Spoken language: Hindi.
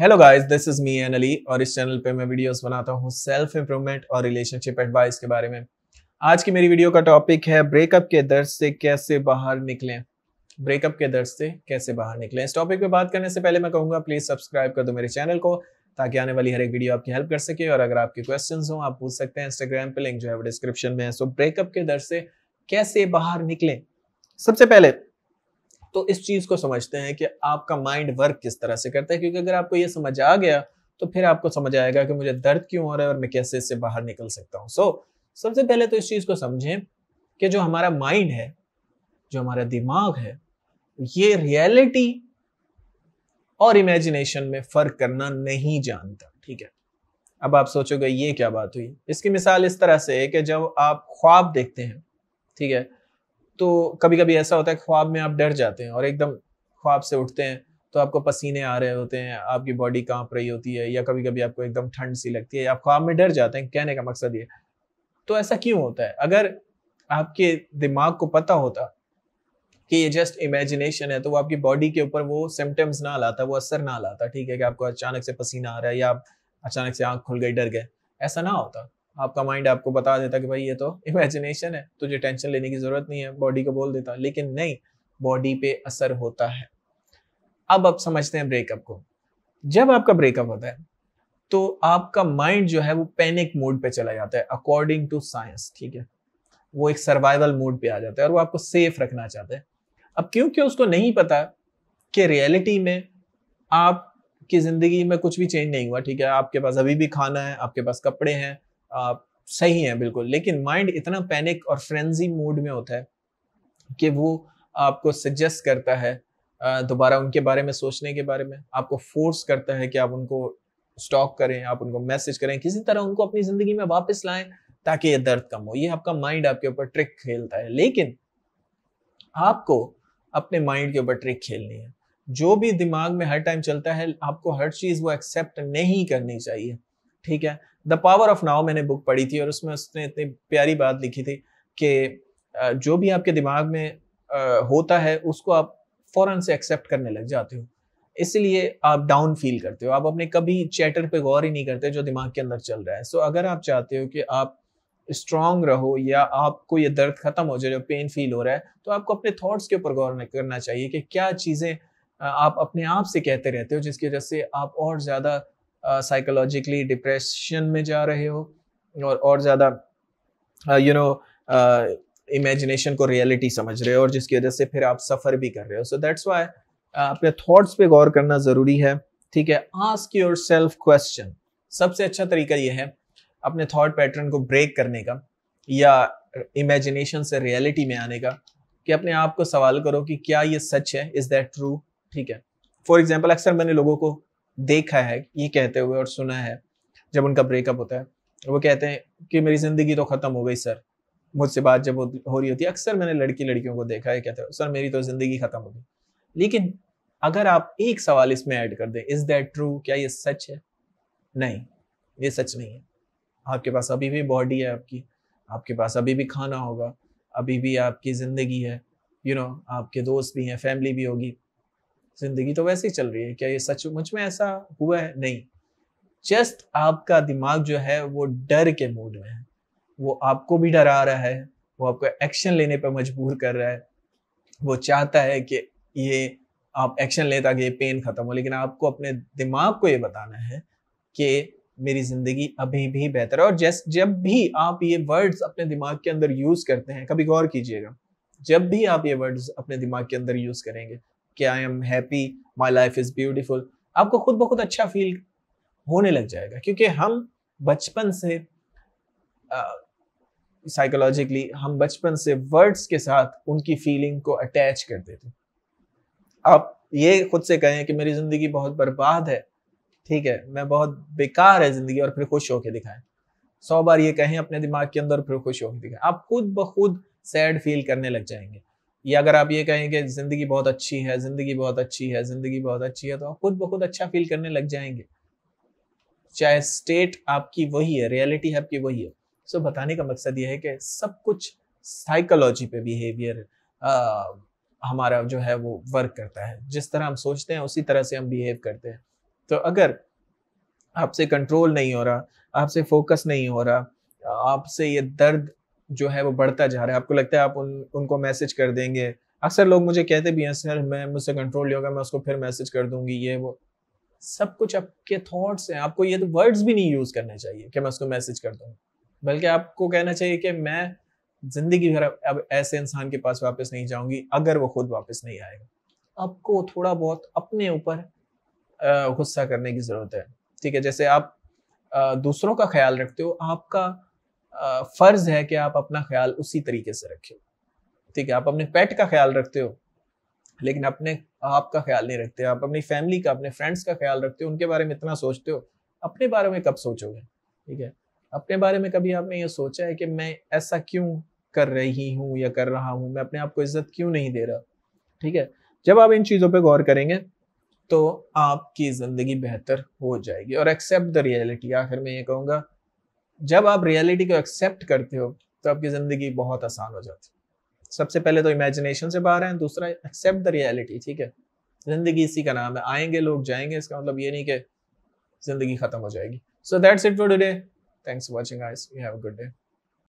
hello guys this is me N Ali और इस चैनल पे मैं वीडियोस बनाता हूँ सेल्फ इम्प्रूवमेंट और रिलेशनशिप एडवाइस के बारे में आज की मेरी वीडियो का टॉपिक है ब्रेकअप के दर्द से कैसे बाहर निकलें ब्रेकअप के दर्द से कैसे बाहर निकलें इस टॉपिक पे बात करने से पहले मैं कहूँगा प्लीज़ सब्सक्राइब कर दो मेरे चैनल को ताकि आने वाली हर एक वीडियो आपकी हेल्प कर सके और अगर आपके क्वेश्चन हो आप पूछ सकते हैं इंस्टाग्राम पे लिंक जो है वो डिस्क्रिप्शन में है सो ब्रेकअप के दर्द से कैसे बाहर निकलें सबसे पहले तो इस चीज को समझते हैं कि आपका माइंड वर्क किस तरह से करता है क्योंकि अगर आपको ये समझ आ गया तो फिर आपको समझ आएगा कि मुझे दर्द क्यों हो रहा है और मैं कैसे इससे बाहर निकल सकता हूँ सो so, सबसे पहले तो इस चीज को समझें कि जो हमारा माइंड है जो हमारा दिमाग है ये रियलिटी और इमेजिनेशन में फर्क करना नहीं जानता ठीक है अब आप सोचोगे ये क्या बात हुई इसकी मिसाल इस तरह से है कि जब आप ख्वाब देखते हैं ठीक है तो कभी कभी ऐसा होता है ख्वाब में आप डर जाते हैं और एकदम ख्वाब से उठते हैं तो आपको पसीने आ रहे होते हैं आपकी बॉडी कांप रही होती है या कभी कभी आपको एकदम ठंड सी लगती है आप ख्वाब में डर जाते हैं कहने का मकसद ये तो ऐसा क्यों होता है अगर आपके दिमाग को पता होता कि ये जस्ट इमेजिनेशन है तो वो आपकी बॉडी के ऊपर वो सिम्टम्स ना लाता वो असर ना लाता ठीक है कि आपको अचानक से पसीना आ रहा है या आप अचानक से आंख खुल गई डर गए ऐसा ना होता आपका माइंड आपको बता देता कि भाई ये तो इमेजिनेशन है तुझे टेंशन लेने की जरूरत नहीं है बॉडी को बोल देता लेकिन नहीं बॉडी पे असर होता है अब आप समझते हैं ब्रेकअप को जब आपका ब्रेकअप होता है तो आपका माइंड जो है वो पैनिक मोड पे चला जाता है अकॉर्डिंग टू साइंस ठीक है वो एक सर्वाइवल मोड पे आ जाता है और वो आपको सेफ रखना चाहता है अब क्योंकि उसको नहीं पता कि रियलिटी में आपकी ज़िंदगी में कुछ भी चेंज नहीं हुआ ठीक है आपके पास अभी भी खाना है आपके पास कपड़े हैं सही है बिल्कुल लेकिन माइंड इतना पैनिक और फ्रेंजी मूड में होता है कि वो आपको सजेस्ट करता है दोबारा उनके बारे में सोचने के बारे में आपको फोर्स करता है कि आप उनको स्टॉक करें आप उनको मैसेज करें किसी तरह उनको अपनी ज़िंदगी में वापस लाएं ताकि ये दर्द कम हो ये आपका माइंड आपके ऊपर ट्रिक खेलता है लेकिन आपको अपने माइंड के ऊपर ट्रिक खेलनी है जो भी दिमाग में हर टाइम चलता है आपको हर चीज़ वो एक्सेप्ट नहीं करनी चाहिए ठीक है द पावर ऑफ नाव मैंने बुक पढ़ी थी और उसमें उसने इतनी प्यारी बात लिखी थी कि जो भी आपके दिमाग में होता है उसको आप फ़ौरन से एक्सेप्ट करने लग जाते हो इसलिए आप डाउन फील करते हो आप अपने कभी चैटर पे गौर ही नहीं करते जो दिमाग के अंदर चल रहा है सो so, अगर आप चाहते हो कि आप स्ट्रांग रहो या आपको ये दर्द खत्म हो जाए जो पेन फील हो रहा है तो आपको अपने थॉट्स के ऊपर गौर करना चाहिए कि क्या चीज़ें आप अपने आप से कहते रहते हो जिसकी वजह से आप और ज़्यादा साइकोलॉजिकली डिप्रेशन में जा रहे हो और और ज़्यादा यू नो इमेजिनेशन को रियलिटी समझ रहे हो और जिसकी वजह से फिर आप सफ़र भी कर रहे हो सो दैट्स वाई अपने थॉट्स पे गौर करना ज़रूरी है ठीक है आस्क योर सेल्फ क्वेश्चन सबसे अच्छा तरीका यह है अपने थॉट पैटर्न को ब्रेक करने का या इमेजिनेशन से रियलिटी में आने का कि अपने आप को सवाल करो कि क्या ये सच है इज़ दैट ट्रू ठीक है फॉर एग्जाम्पल अक्सर मैंने लोगों को देखा है ये कहते हुए और सुना है जब उनका ब्रेकअप होता है वो कहते हैं कि मेरी ज़िंदगी तो ख़त्म हो गई सर मुझसे बात जब हो रही होती है अक्सर मैंने लड़की लड़कियों को देखा है कहते हैं सर मेरी तो ज़िंदगी ख़त्म हो गई लेकिन अगर आप एक सवाल इसमें ऐड कर दें इज़ दैट ट्रू क्या ये सच है नहीं ये सच नहीं है आपके पास अभी भी बॉडी है आपकी आपके पास अभी भी खाना होगा अभी भी आपकी ज़िंदगी है यू you नो know, आपके दोस्त भी हैं फैमिली भी होगी जिंदगी तो वैसे ही चल रही है क्या ये सचमुच में ऐसा हुआ है नहीं जस्ट आपका दिमाग जो है वो डर के मूड में है वो आपको भी डरा रहा है वो आपको एक्शन लेने पर मजबूर कर रहा है वो चाहता है कि ये आप एक्शन लें ताकि ये पेन खत्म हो लेकिन आपको अपने दिमाग को ये बताना है कि मेरी जिंदगी अभी भी बेहतर है और जैस जब भी आप ये वर्ड्स अपने दिमाग के अंदर यूज करते हैं कभी गौर कीजिएगा जब भी आप ये वर्ड्स अपने दिमाग के अंदर यूज करेंगे कि I am happy my life is beautiful आपको खुद ब खुद अच्छा फील होने लग जाएगा क्योंकि हम बचपन से साइकोलॉजिकली हम बचपन से वर्ड्स के साथ उनकी फीलिंग को अटैच करते थे आप ये खुद से कहें कि मेरी ज़िंदगी बहुत बर्बाद है ठीक है मैं बहुत बेकार है ज़िंदगी और फिर खुश होके दिखाएं सौ बार ये कहें अपने दिमाग के अंदर फिर खुश होकर दिखाएं आप खुद ब खुद सैड फील करने लग जाएंगे या अगर आप ये कहें कि ज़िंदगी बहुत अच्छी है ज़िंदगी बहुत अच्छी है ज़िंदगी बहुत अच्छी है तो आप खुद ब खुद अच्छा फील करने लग जाएंगे चाहे स्टेट आपकी वही है रियलिटी आपकी वही है सो बताने का मकसद ये है कि सब कुछ साइकोलॉजी पे बिहेवियर हमारा जो है वो वर्क करता है जिस तरह हम सोचते हैं उसी तरह से हम बिहेव करते हैं तो अगर आपसे कंट्रोल नहीं हो रहा आपसे फोकस नहीं हो रहा आपसे ये दर्द जो है वो बढ़ता जा रहा है आपको लगता है आप उन उनको मैसेज कर देंगे अक्सर लोग मुझे कहते भी हैं सर मैं मुझसे कंट्रोल नहीं होगा मैं उसको फिर मैसेज कर दूंगी ये वो सब कुछ आपके थॉट्स हैं आपको ये तो वर्ड्स भी नहीं यूज़ करने चाहिए कि मैं उसको मैसेज कर दूंगा बल्कि आपको कहना चाहिए कि मैं ज़िंदगी भर अब ऐसे इंसान के पास वापस नहीं जाऊँगी अगर वो खुद वापस नहीं आएगा आपको थोड़ा बहुत अपने ऊपर गुस्सा करने की ज़रूरत है ठीक है जैसे आप दूसरों का ख्याल रखते हो आपका फ़र्ज़ है कि आप अपना ख्याल उसी तरीके से रखें ठीक है आप अपने पेट का ख्याल रखते हो लेकिन अपने आपका ख्याल नहीं रखते आप अपनी फैमिली का अपने फ्रेंड्स का ख्याल रखते हो उनके बारे में इतना सोचते हो अपने बारे में कब सोचोगे ठीक है अपने बारे में कभी आपने ये सोचा है कि मैं ऐसा क्यों कर रही हूँ या कर रहा हूँ मैं अपने आप को इज्जत क्यों नहीं दे रहा ठीक है जब आप इन चीज़ों पर गौर करेंगे तो आपकी ज़िंदगी बेहतर हो जाएगी और एक्सेप्ट द रियलिटी आखिर में ये कहूँगा जब आप रियलिटी को एक्सेप्ट करते हो तो आपकी ज़िंदगी बहुत आसान हो जाती है सबसे पहले तो इमेजिनेशन से बाहर हैं दूसरा एक्सेप्ट द रियलिटी ठीक है ज़िंदगी इसी का नाम है आएंगे लोग जाएंगे इसका मतलब ये नहीं कि ज़िंदगी ख़त्म हो जाएगी so that's it for today thanks for watching ice you have a good day